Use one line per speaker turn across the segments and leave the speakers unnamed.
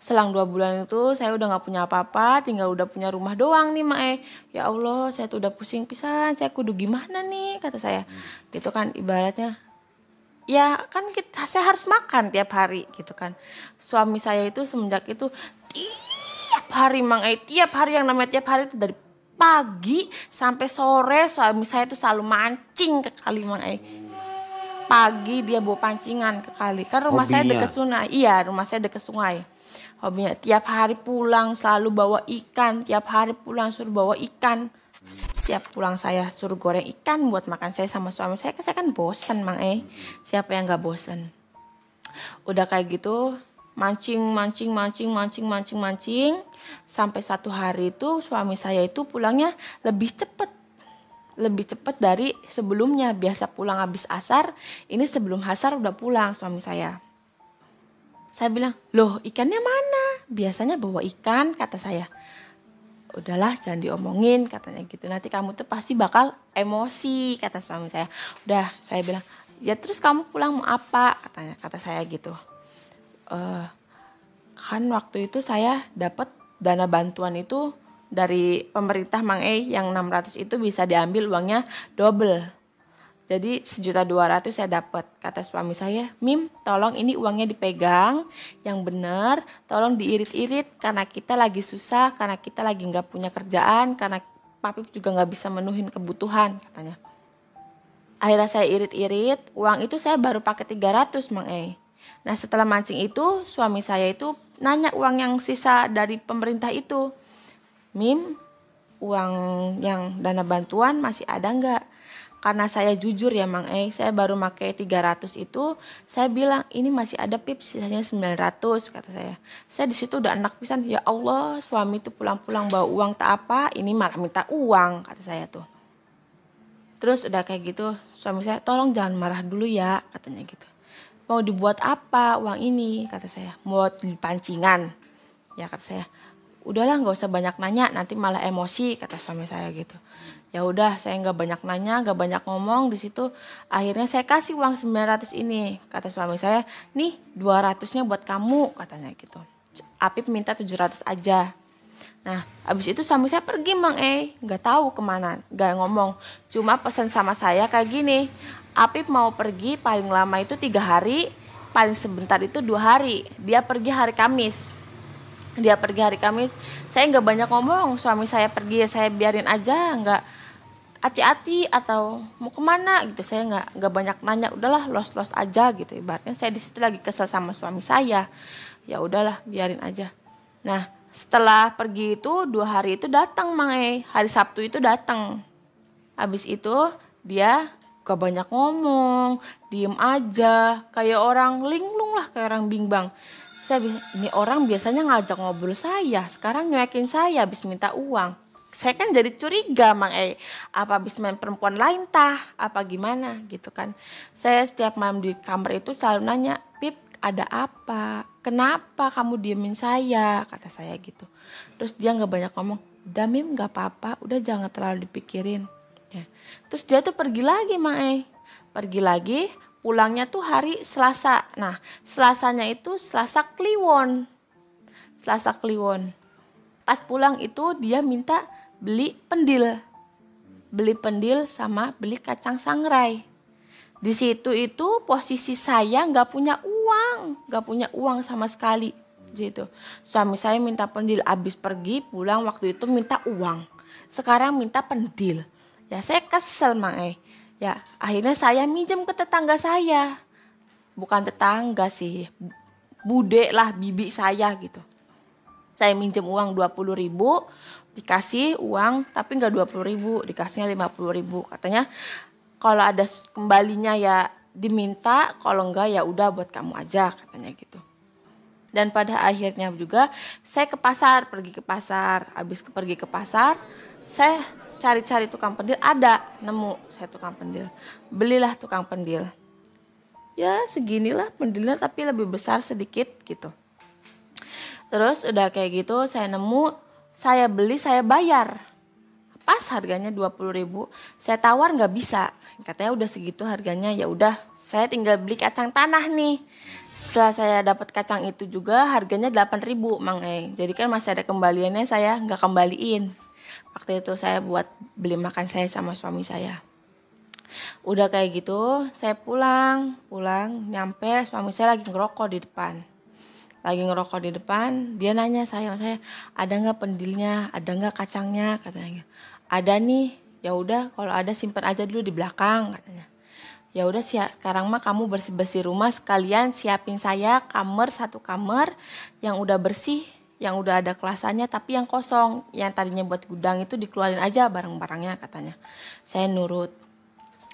selang dua bulan itu saya udah nggak punya apa-apa tinggal udah punya rumah doang nih mak eh ya allah saya tuh udah pusing pisan saya kudu gimana nih kata saya gitu kan ibaratnya ya kan kita saya harus makan tiap hari gitu kan suami saya itu semenjak itu tiap hari mang eh tiap hari yang namanya tiap hari itu dari pagi sampai sore suami saya itu selalu mancing ke kali mang eh pagi dia bawa pancingan ke kali kan rumah Hobinya. saya dekat sungai iya rumah saya dekat sungai hobinya tiap hari pulang selalu bawa ikan tiap hari pulang suruh bawa ikan Tiap pulang saya suruh goreng ikan buat makan saya sama suami saya kan saya kan bosen mang eh siapa yang nggak bosen udah kayak gitu mancing mancing mancing mancing mancing mancing sampai satu hari itu suami saya itu pulangnya lebih cepet lebih cepet dari sebelumnya. Biasa pulang habis asar, ini sebelum asar udah pulang suami saya. Saya bilang, loh ikannya mana? Biasanya bawa ikan, kata saya. Udahlah jangan diomongin, katanya gitu. Nanti kamu tuh pasti bakal emosi, kata suami saya. Udah, saya bilang, ya terus kamu pulang mau apa? Katanya, kata saya gitu. Uh, kan waktu itu saya dapat dana bantuan itu dari pemerintah Mang E yang 600 itu bisa diambil uangnya double jadi sejuta dua ratus saya dapat. Kata suami saya, Mim, tolong ini uangnya dipegang yang benar. Tolong diirit-irit karena kita lagi susah, karena kita lagi nggak punya kerjaan, karena papi juga nggak bisa menuhin kebutuhan katanya. Akhirnya saya irit-irit, uang itu saya baru pakai 300 Mang E. Nah setelah mancing itu suami saya itu nanya uang yang sisa dari pemerintah itu. Mim, uang yang dana bantuan masih ada nggak? karena saya jujur ya Mang E, saya baru pakai 300 itu, saya bilang ini masih ada pip sisanya 900 kata saya. Saya di situ udah enak pisan, ya Allah, suami itu pulang-pulang bawa uang tak apa, ini malah minta uang kata saya tuh. Terus udah kayak gitu, suami saya tolong jangan marah dulu ya katanya gitu. Mau dibuat apa uang ini kata saya? Mau dipancingan. Ya kata saya udahlah nggak usah banyak nanya nanti malah emosi kata suami saya gitu ya udah saya nggak banyak nanya nggak banyak ngomong di situ akhirnya saya kasih uang 900 ini kata suami saya nih 200 nya buat kamu katanya gitu Apip minta 700 aja nah abis itu suami saya pergi mang eh nggak tahu kemana nggak ngomong cuma pesan sama saya kayak gini Apip mau pergi paling lama itu tiga hari paling sebentar itu dua hari dia pergi hari Kamis dia pergi hari Kamis saya nggak banyak ngomong suami saya pergi saya biarin aja nggak hati-hati atau mau kemana gitu saya nggak nggak banyak nanya udahlah los los aja gitu ibaratnya saya di situ lagi kesel sama suami saya ya udahlah biarin aja nah setelah pergi itu dua hari itu datang Mang E hari Sabtu itu datang habis itu dia gak banyak ngomong diem aja kayak orang linglung lah kayak orang bimbang saya ini orang biasanya ngajak ngobrol saya, sekarang nyuakin saya habis minta uang. Saya kan jadi curiga, Mang eh Apa habis main perempuan lain tah? Apa gimana gitu kan. Saya setiap malam di kamar itu selalu nanya, "Pip, ada apa? Kenapa kamu diemin saya?" kata saya gitu. Terus dia nggak banyak ngomong, "Udah Mim, nggak apa-apa, udah jangan terlalu dipikirin." Ya. Terus dia tuh pergi lagi, Mang eh Pergi lagi, Pulangnya tuh hari Selasa. Nah, Selasanya itu Selasa Kliwon. Selasa Kliwon. Pas pulang itu dia minta beli pendil. Beli pendil sama beli kacang sangrai. Di situ itu posisi saya nggak punya uang, nggak punya uang sama sekali gitu. Suami saya minta pendil habis pergi pulang waktu itu minta uang. Sekarang minta pendil. Ya saya kesel Mang Eh. Ya, akhirnya saya minjem ke tetangga saya. Bukan tetangga sih, bude lah bibi saya gitu. Saya minjem uang 20 ribu, dikasih uang tapi nggak 20 ribu, dikasihnya 50 ribu. Katanya kalau ada kembalinya ya diminta, kalau enggak ya udah buat kamu aja katanya gitu dan pada akhirnya juga saya ke pasar pergi ke pasar habis pergi ke pasar saya cari-cari tukang pendil ada nemu saya tukang pendil belilah tukang pendil ya seginilah pendilnya tapi lebih besar sedikit gitu terus udah kayak gitu saya nemu saya beli saya bayar pas harganya 20 ribu saya tawar nggak bisa katanya udah segitu harganya ya udah saya tinggal beli kacang tanah nih setelah saya dapat kacang itu juga harganya 8 ribu Mang eh jadi kan masih ada kembaliannya saya nggak kembaliin waktu itu saya buat beli makan saya sama suami saya udah kayak gitu saya pulang pulang nyampe suami saya lagi ngerokok di depan lagi ngerokok di depan dia nanya saya saya ada nggak pendilnya ada nggak kacangnya katanya ada nih ya udah kalau ada simpan aja dulu di belakang katanya ya udah sih, sekarang mah kamu bersih bersih rumah sekalian siapin saya kamar satu kamar yang udah bersih yang udah ada kelasannya tapi yang kosong yang tadinya buat gudang itu dikeluarin aja barang-barangnya katanya saya nurut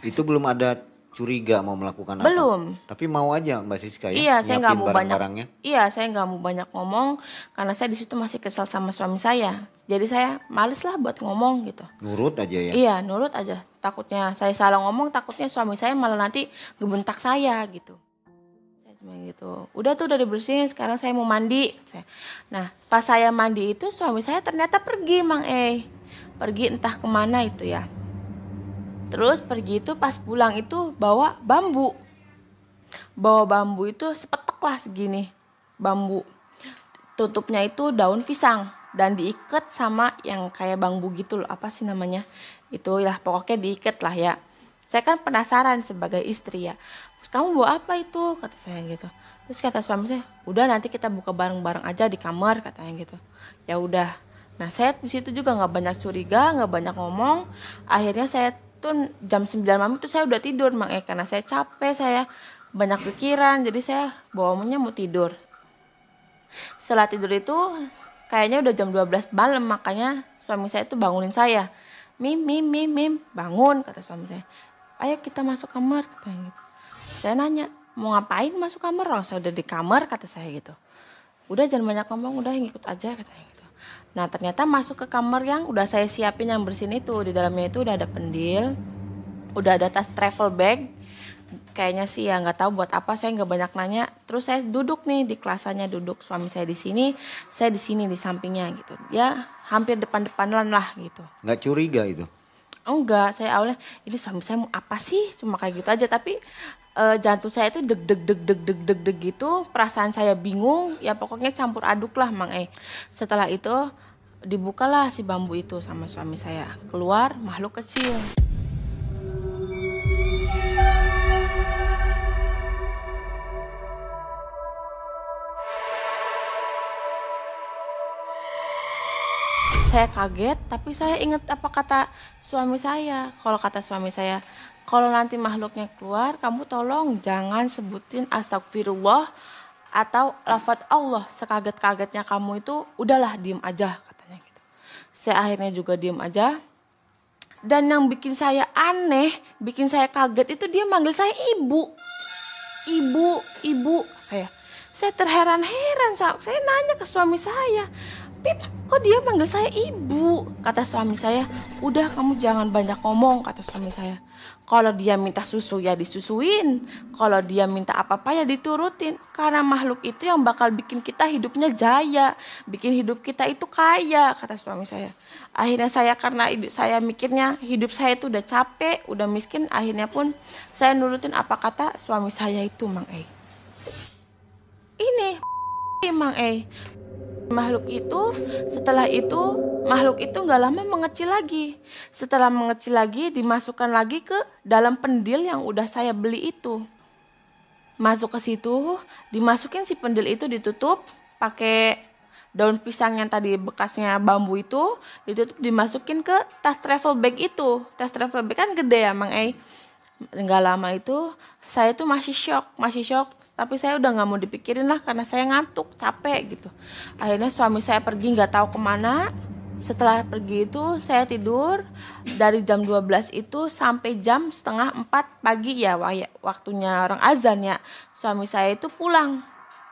itu belum ada curiga mau melakukan belum. apa belum tapi mau aja mbak Siska ya iya saya nggak mau barang banyak barangnya. iya saya nggak mau banyak ngomong karena saya di situ masih kesal sama suami saya jadi saya males lah buat ngomong gitu nurut aja ya iya nurut aja takutnya saya salah ngomong takutnya suami saya malah nanti gebentak saya gitu gitu. Udah tuh udah dibersihin, sekarang saya mau mandi. Nah, pas saya mandi itu suami saya ternyata pergi, Mang Eh. Pergi entah kemana itu ya. Terus pergi itu pas pulang itu bawa bambu. Bawa bambu itu sepetek lah segini bambu. Tutupnya itu daun pisang dan diikat sama yang kayak bambu gitu loh, apa sih namanya? Itu lah pokoknya diikat lah ya. Saya kan penasaran sebagai istri ya kamu bawa apa itu kata saya gitu terus kata suami saya udah nanti kita buka bareng-bareng aja di kamar katanya gitu ya udah nah saya di situ juga nggak banyak curiga nggak banyak ngomong akhirnya saya tuh jam 9 malam itu saya udah tidur makanya eh, karena saya capek saya banyak pikiran jadi saya bawanya mau tidur setelah tidur itu kayaknya udah jam 12 malam makanya suami saya tuh bangunin saya mim mim mim mim bangun kata suami saya ayo kita masuk kamar katanya gitu saya nanya, mau ngapain masuk kamar? Orang saya udah di kamar, kata saya gitu. Udah jangan banyak ngomong, udah ngikut aja, katanya gitu. Nah ternyata masuk ke kamar yang udah saya siapin yang bersih itu. Di dalamnya itu udah ada pendil, udah ada tas travel bag. Kayaknya sih ya nggak tahu buat apa saya nggak banyak nanya. Terus saya duduk nih di kelasannya duduk suami saya di sini, saya di sini di sampingnya gitu. ya hampir depan-depanan lah gitu. Nggak curiga itu? Enggak, saya awalnya ini suami saya mau apa sih? Cuma kayak gitu aja tapi uh, jantung saya itu deg deg deg deg deg deg deg gitu perasaan saya bingung ya pokoknya campur aduk lah mang eh setelah itu dibukalah si bambu itu sama suami saya keluar makhluk kecil saya kaget tapi saya ingat apa kata suami saya kalau kata suami saya kalau nanti makhluknya keluar, kamu tolong jangan sebutin astagfirullah atau lafat Allah sekaget-kagetnya kamu itu udahlah diem aja katanya gitu. Saya akhirnya juga diem aja. Dan yang bikin saya aneh, bikin saya kaget itu dia manggil saya ibu. Ibu, ibu saya. Saya terheran-heran, saya nanya ke suami saya, Pip, kok dia manggil saya ibu? Kata suami saya, udah kamu jangan banyak ngomong, kata suami saya. Kalau dia minta susu ya disusuin, kalau dia minta apa-apa ya diturutin. Karena makhluk itu yang bakal bikin kita hidupnya jaya, bikin hidup kita itu kaya, kata suami saya. Akhirnya saya karena saya mikirnya hidup saya itu udah capek, udah miskin, akhirnya pun saya nurutin apa kata suami saya itu, Mang E. Ini Mang E. Makhluk itu setelah itu makhluk itu nggak lama mengecil lagi. Setelah mengecil lagi dimasukkan lagi ke dalam pendil yang udah saya beli itu. Masuk ke situ, dimasukin si pendil itu ditutup pakai daun pisang yang tadi bekasnya bambu itu ditutup dimasukin ke tas travel bag itu tas travel bag kan gede ya mang eh nggak lama itu saya tuh masih shock masih shock tapi saya udah nggak mau dipikirin lah karena saya ngantuk capek gitu akhirnya suami saya pergi nggak tahu kemana setelah pergi itu saya tidur dari jam 12 itu sampai jam setengah 4 pagi ya, ya waktunya orang azan ya suami saya itu pulang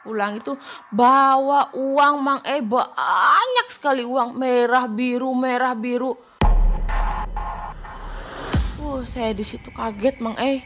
pulang itu bawa uang mang eh banyak sekali uang merah biru merah biru uh saya di situ kaget mang eh